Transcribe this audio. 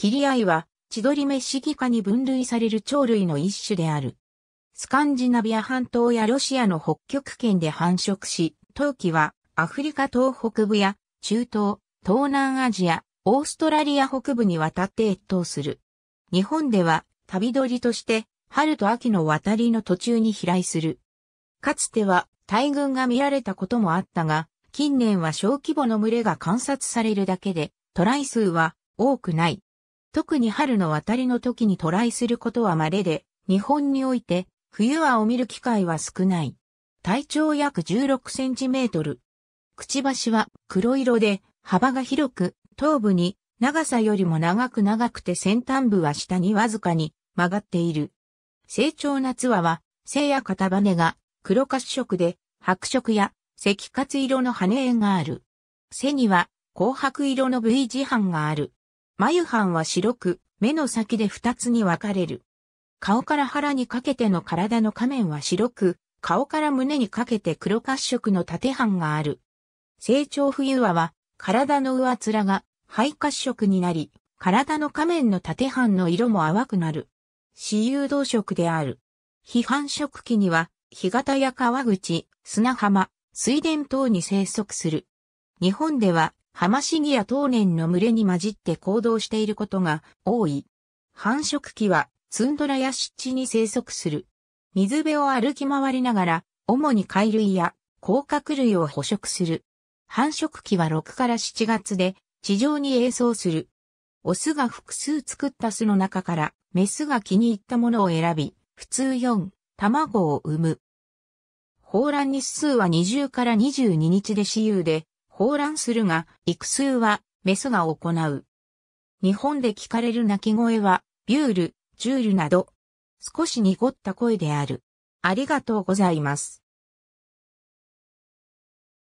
キリアイは、チドリメシギ科に分類される鳥類の一種である。スカンジナビア半島やロシアの北極圏で繁殖し、冬季はアフリカ東北部や中東、東南アジア、オーストラリア北部に渡って越冬する。日本では旅鳥として春と秋の渡りの途中に飛来する。かつては大群が見られたこともあったが、近年は小規模の群れが観察されるだけで、トライ数は多くない。特に春の渡りの時に渡来することは稀で、日本において、冬はを見る機会は少ない。体長約16センチメートル。くちばしは黒色で、幅が広く、頭部に長さよりも長く長くて先端部は下にわずかに曲がっている。成長夏はは、背や片羽が黒褐色で、白色や赤褐色の羽絵がある。背には紅白色の V 字斑がある。眉藩は白く、目の先で二つに分かれる。顔から腹にかけての体の仮面は白く、顔から胸にかけて黒褐色の縦版がある。成長冬和は、体の上面が肺褐色になり、体の仮面の縦版の色も淡くなる。私有動色である。非繁殖期には、干潟や川口、砂浜、水田等に生息する。日本では、ハマシギや当年の群れに混じって行動していることが多い。繁殖期はツンドラや湿地に生息する。水辺を歩き回りながら、主に貝類や甲殻類を捕食する。繁殖期は6から7月で地上に映像する。オスが複数作った巣の中からメスが気に入ったものを選び、普通4、卵を産む。放卵日数は20から22日で私有で、抱卵するが、育数はメスが行う。日本で聞かれる鳴き声は、ビュール、ジュールなど、少し濁った声である。ありがとうございます。